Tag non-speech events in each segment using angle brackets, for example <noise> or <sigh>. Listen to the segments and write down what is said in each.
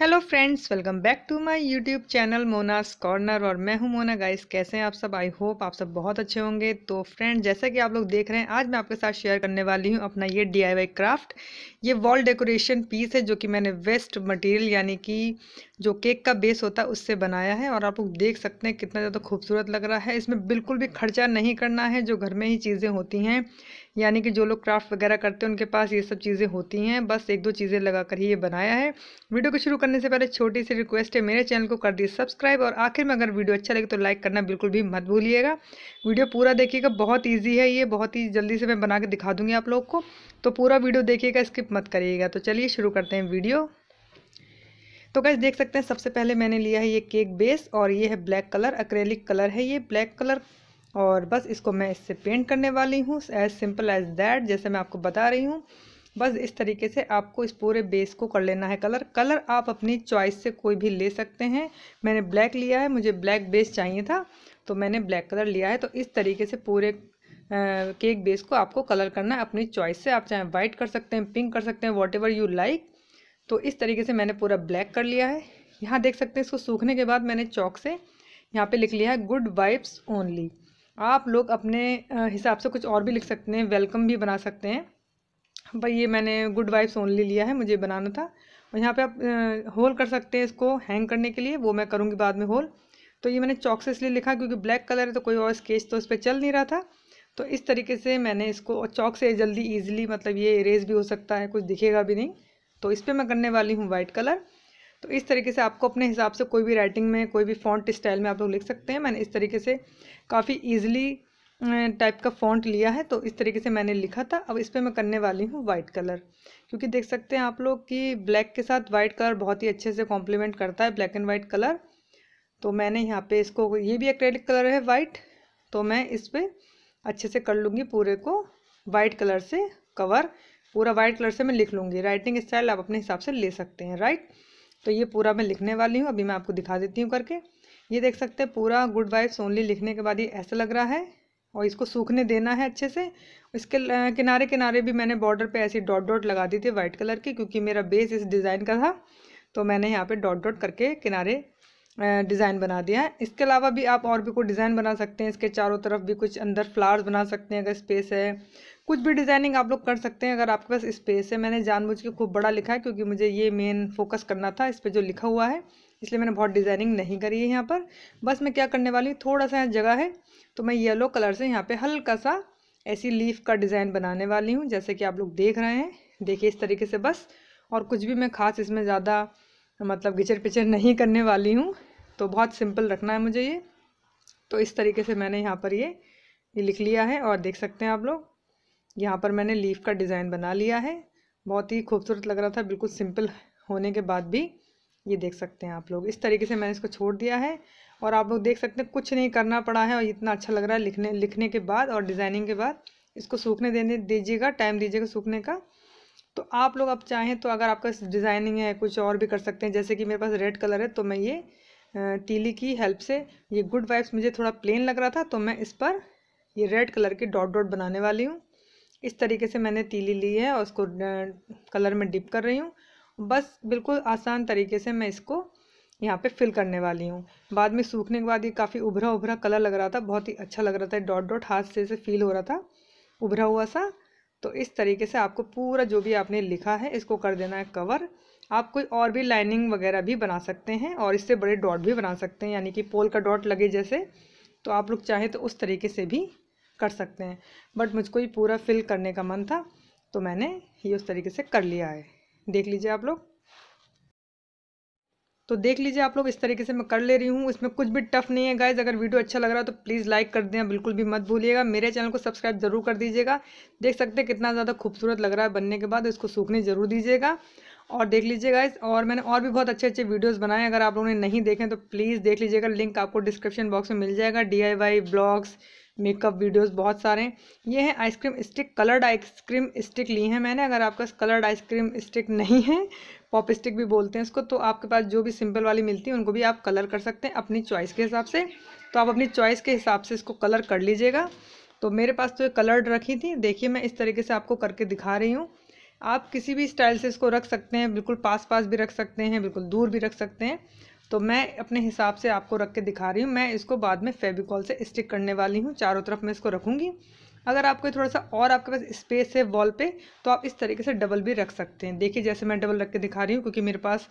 hello friends welcome back to my YouTube channel Mona's corner और मैं हूं मोना गाइस कैसे हैं आप सब आई होप आप सब बहुत अच्छे होंगे तो फ्रेंड जैसा कि आप लोग देख रहे हैं आज मैं आपके साथ शेयर करने वाली हूं अपना ये डीआईवाई क्राफ्ट ये वॉल डेकोरेशन पीस है जो कि मैंने वेस्ट मटेरियल यानी कि जो केक का बेस होता है उससे बनाया है और आप लोग देख सकते हैं कितना ज़्यादा खूबसूरत लग रहा है इसमें बिल्कुल भी खर्चा नहीं करना है जो घर में ही चीज़ें होती हैं यानी कि जो लोग क्राफ्ट वगैरह करते हैं उनके पास ये सब चीज़ें होती हैं बस एक दो चीज़ें लगा कर ही ये बनाया है वीडियो को शुरू करने से पहले छोटी सी रिक्वेस्ट है मेरे चैनल को कर दिए सब्सक्राइब और आखिर में अगर वीडियो अच्छा लगे तो लाइक करना बिल्कुल भी मत भूलिएगा वीडियो पूरा देखिएगा बहुत ईजी है ये बहुत ही जल्दी से मैं बना के दिखा दूँगी आप लोग को तो पूरा वीडियो देखिएगा स्किप मत करिएगा तो चलिए शुरू करते हैं वीडियो तो कैसे देख सकते हैं सबसे पहले मैंने लिया है ये केक बेस और ये है ब्लैक कलर अक्रेलिक कलर है ये ब्लैक कलर और बस इसको मैं इससे पेंट करने वाली हूँ एज सिंपल एज दैट जैसे मैं आपको बता रही हूँ बस इस तरीके से आपको इस पूरे बेस को कर लेना है कलर कलर आप अपनी चॉइस से कोई भी ले सकते हैं मैंने ब्लैक लिया है मुझे ब्लैक बेस चाहिए था तो मैंने ब्लैक कलर लिया है तो इस तरीके से पूरे केक बेस को आपको कलर करना है अपनी चॉइस से आप चाहे वाइट कर सकते हैं पिंक कर सकते हैं वॉट एवर यू लाइक तो इस तरीके से मैंने पूरा ब्लैक कर लिया है यहाँ देख सकते हैं इसको सूखने के बाद मैंने चौक से यहाँ पे लिख लिया है गुड वाइब्स ओनली आप लोग अपने हिसाब से कुछ और भी लिख सकते हैं वेलकम भी बना सकते हैं भाई ये मैंने गुड वाइब्स ओनली लिया है मुझे बनाना था और यहाँ पे आप होल कर सकते हैं इसको हैंग करने के लिए वो मैं करूँगी बाद में होल तो ये मैंने चौक से इसलिए लिखा क्योंकि ब्लैक कलर है तो कोई और स्केच तो इस पर चल नहीं रहा था तो इस तरीके से मैंने इसको चौक से जल्दी ईजिली मतलब ये इरेज भी हो सकता है कुछ दिखेगा भी नहीं तो इस पर मैं करने वाली हूँ वाइट कलर तो इस तरीके से आपको अपने हिसाब से कोई भी राइटिंग में कोई भी फॉन्ट स्टाइल में आप लोग लिख सकते हैं मैंने इस तरीके से काफ़ी ईजिली टाइप का फॉन्ट लिया है तो इस तरीके से मैंने लिखा था अब इस पर मैं करने वाली हूँ वाइट कलर क्योंकि देख सकते हैं आप लोग कि ब्लैक के साथ वाइट कलर बहुत ही अच्छे से कॉम्प्लीमेंट करता है ब्लैक एंड वाइट कलर तो मैंने यहाँ पे इसको ये भी एक्रेडिक कलर है वाइट तो मैं इस पर अच्छे से कर लूँगी पूरे को वाइट कलर से कवर पूरा वाइट कलर से मैं लिख लूँगी राइटिंग स्टाइल आप अपने हिसाब से ले सकते हैं राइट तो ये पूरा मैं लिखने वाली हूँ अभी मैं आपको दिखा देती हूँ करके ये देख सकते हैं पूरा गुड वाइब्स ओनली लिखने के बाद ये ऐसा लग रहा है और इसको सूखने देना है अच्छे से इसके किनारे किनारे भी मैंने बॉर्डर पे ऐसी डॉट डॉट लगा दी थी वाइट कलर की क्योंकि मेरा बेस इस डिज़ाइन का था तो मैंने यहाँ पे डॉट डॉट करके किनारे डिज़ाइन बना दिया है इसके अलावा भी आप और भी कोई डिज़ाइन बना सकते हैं इसके चारों तरफ भी कुछ अंदर फ्लावर्स बना सकते हैं अगर स्पेस है कुछ भी डिज़ाइनिंग आप लोग कर सकते हैं अगर आपके पास स्पेस है मैंने जानबूझ के खूब बड़ा लिखा है क्योंकि मुझे ये मेन फोकस करना था इस पर जो लिखा हुआ है इसलिए मैंने बहुत डिज़ाइनिंग नहीं करी है यहाँ पर बस मैं क्या करने वाली हूँ थोड़ा सा जगह है तो मैं येलो कलर से यहाँ पर हल्का सा ऐसी लीफ का डिज़ाइन बनाने वाली हूँ जैसे कि आप लोग देख रहे हैं देखिए इस तरीके से बस और कुछ भी मैं खास इसमें ज़्यादा मतलब घिचर पिचर नहीं करने वाली हूँ तो बहुत सिंपल रखना है मुझे ये तो इस तरीके से मैंने यहाँ पर ये ये लिख लिया है और देख सकते हैं आप लोग यहाँ पर मैंने लीफ का डिज़ाइन बना लिया है बहुत ही खूबसूरत लग रहा था बिल्कुल सिंपल होने के बाद भी ये देख सकते हैं आप लोग इस तरीके से मैंने इसको छोड़ दिया है और आप लोग देख सकते हैं कुछ नहीं करना पड़ा है और इतना अच्छा लग रहा है लिखने लिखने के बाद और डिज़ाइनिंग के बाद इसको सूखने देने दीजिएगा टाइम दीजिएगा सूखने का तो आप लोग अब चाहें तो अगर आपका डिज़ाइनिंग है कुछ और भी कर सकते हैं जैसे कि मेरे पास रेड कलर है तो मैं ये तीली की हेल्प से ये गुड वाइब्स मुझे थोड़ा प्लेन लग रहा था तो मैं इस पर ये रेड कलर के डॉट डॉट बनाने वाली हूँ इस तरीके से मैंने तीली ली है और उसको कलर में डिप कर रही हूँ बस बिल्कुल आसान तरीके से मैं इसको यहाँ पे फिल करने वाली हूँ बाद में सूखने के बाद ये काफ़ी उभरा उभरा कलर लग रहा था बहुत ही अच्छा लग रहा था डॉट डॉट हाथ से इसे फील हो रहा था उभरा हुआ सा तो इस तरीके से आपको पूरा जो भी आपने लिखा है इसको कर देना है कवर आप कोई और भी लाइनिंग वगैरह भी बना सकते हैं और इससे बड़े डॉट भी बना सकते हैं यानी कि पोल का डॉट लगे जैसे तो आप लोग चाहे तो उस तरीके से भी कर सकते हैं बट मुझको ये पूरा फिल करने का मन था तो मैंने ये उस तरीके से कर लिया है देख लीजिए आप लोग तो देख लीजिए आप लोग इस तरीके से मैं कर ले रही हूँ इसमें कुछ भी टफ नहीं है गाइज अगर वीडियो अच्छा लग रहा है तो प्लीज़ लाइक कर दें बिल्कुल भी मत भूलिएगा मेरे चैनल को सब्सक्राइब जरूर कर दीजिएगा देख सकते हैं कितना ज़्यादा खूबसूरत लग रहा है बनने के बाद इसको सूखने ज़रूर दीजिएगा और देख लीजिए गाइज और मैंने और भी बहुत अच्छे अच्छे वीडियोस बनाए अगर आप लोगों ने नहीं देखे तो प्लीज़ देख लीजिएगा लिंक आपको डिस्क्रिप्शन बॉक्स में मिल जाएगा D I blogs makeup videos बहुत सारे ये हैं ice cream stick coloured ice cream stick ली हैं मैंने अगर आपका कलर्ड आइसक्रीम स्टिक नहीं है पॉप स्टिक भी बोलते हैं इसको तो आपके पास जो भी सिंपल वाली मिलती है उनको भी आप कलर कर सकते हैं अपनी चॉइस के हिसाब से तो आप अपनी चॉइस के हिसाब से इसको कलर कर लीजिएगा तो मेरे पास तो ये कलर्ड रखी थी देखिए मैं इस तरीके से आपको करके दिखा रही हूँ आप किसी भी स्टाइल से इसको रख सकते हैं बिल्कुल पास पास भी रख सकते हैं बिल्कुल दूर भी रख सकते हैं तो मैं अपने हिसाब से आपको रख के दिखा रही हूँ मैं इसको बाद में फेविकॉल से स्टिक करने वाली हूँ चारों तरफ मैं इसको रखूँगी अगर आपको थोड़ा सा और आपके पास स्पेस है वॉल पे तो आप इस तरीके से डबल भी रख सकते हैं देखिए जैसे मैं डबल रख के दिखा रही हूँ क्योंकि मेरे पास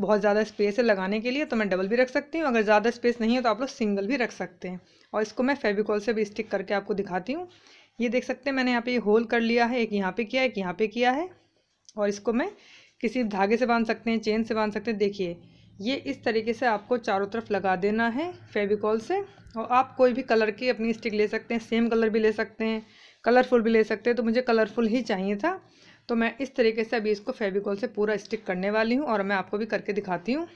बहुत ज़्यादा स्पेस है लगाने के लिए तो मैं डबल भी रख सकती हूँ अगर ज़्यादा स्पेस नहीं है तो आप लोग सिंगल भी रख सकते हैं और इसको मैं फेविकॉल से भी स्टिक करके आपको दिखाती हूँ ये देख सकते हैं मैंने यहाँ पर ये होल कर लिया है एक यहाँ पर किया एक यहाँ पर किया है और इसको मैं किसी धागे से बांध सकते हैं चेन से बांध सकते हैं देखिए ये इस तरीके से आपको चारों तरफ लगा देना है फेविकॉल से और आप कोई भी कलर की अपनी स्टिक ले सकते हैं सेम कलर भी ले सकते हैं कलरफुल भी ले सकते हैं तो मुझे कलरफुल ही चाहिए था तो मैं इस तरीके से अभी इसको फेविकॉल से पूरा स्टिक करने वाली हूँ और मैं आपको भी करके दिखाती हूँ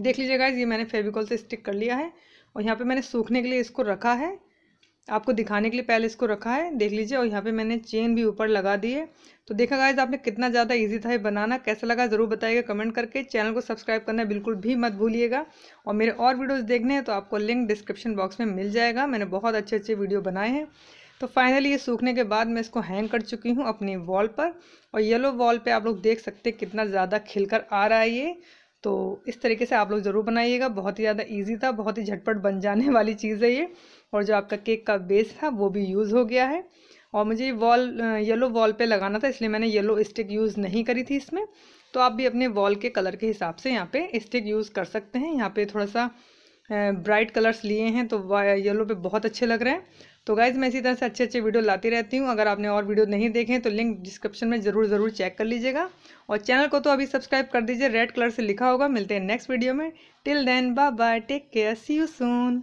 देख लीजिएगा ये मैंने फेविकॉल से स्टिक कर लिया है और यहाँ पर मैंने सूखने के लिए इसको रखा है आपको दिखाने के लिए पहले इसको रखा है देख लीजिए और यहाँ पे मैंने चेन भी ऊपर लगा दी है तो देखा गाइज आपने कितना ज़्यादा इजी था ये बनाना कैसा लगा ज़रूर बताइएगा कमेंट करके चैनल को सब्सक्राइब करना बिल्कुल भी मत भूलिएगा और मेरे और वीडियोस देखने हैं तो आपको लिंक डिस्क्रिप्शन बॉक्स में मिल जाएगा मैंने बहुत अच्छे अच्छे वीडियो बनाए हैं तो फाइनली ये सूखने के बाद मैं इसको हैंग कर चुकी हूँ अपनी वॉल पर और येलो वॉल पर आप लोग देख सकते कितना ज़्यादा खिलकर आ रहा है ये तो इस तरीके से आप लोग ज़रूर बनाइएगा बहुत ही ज़्यादा ईजी था बहुत ही झटपट बन जाने <laughs> वाली चीज़ है ये और जो आपका केक का बेस था वो भी यूज़ हो गया है और मुझे वॉल येलो वॉल पे लगाना था इसलिए मैंने येलो स्टिक यूज़ नहीं करी थी इसमें तो आप भी अपने वॉल के कलर के हिसाब से यहाँ पे स्टिक यूज़ कर सकते हैं यहाँ पे थोड़ा सा ब्राइट कलर्स लिए हैं तो येलो पे बहुत अच्छे लग रहे हैं तो गाइज मैं इसी तरह से अच्छे अच्छे वीडियो लाती रहती हूँ अगर आपने और वीडियो नहीं देखे तो लिंक डिस्क्रिप्शन में ज़रूर ज़रूर चेक कर लीजिएगा और चैनल को तो अभी सब्सक्राइब कर दीजिए रेड कलर से लिखा होगा मिलते हैं नेक्स्ट वीडियो में till then bye bye take care see you soon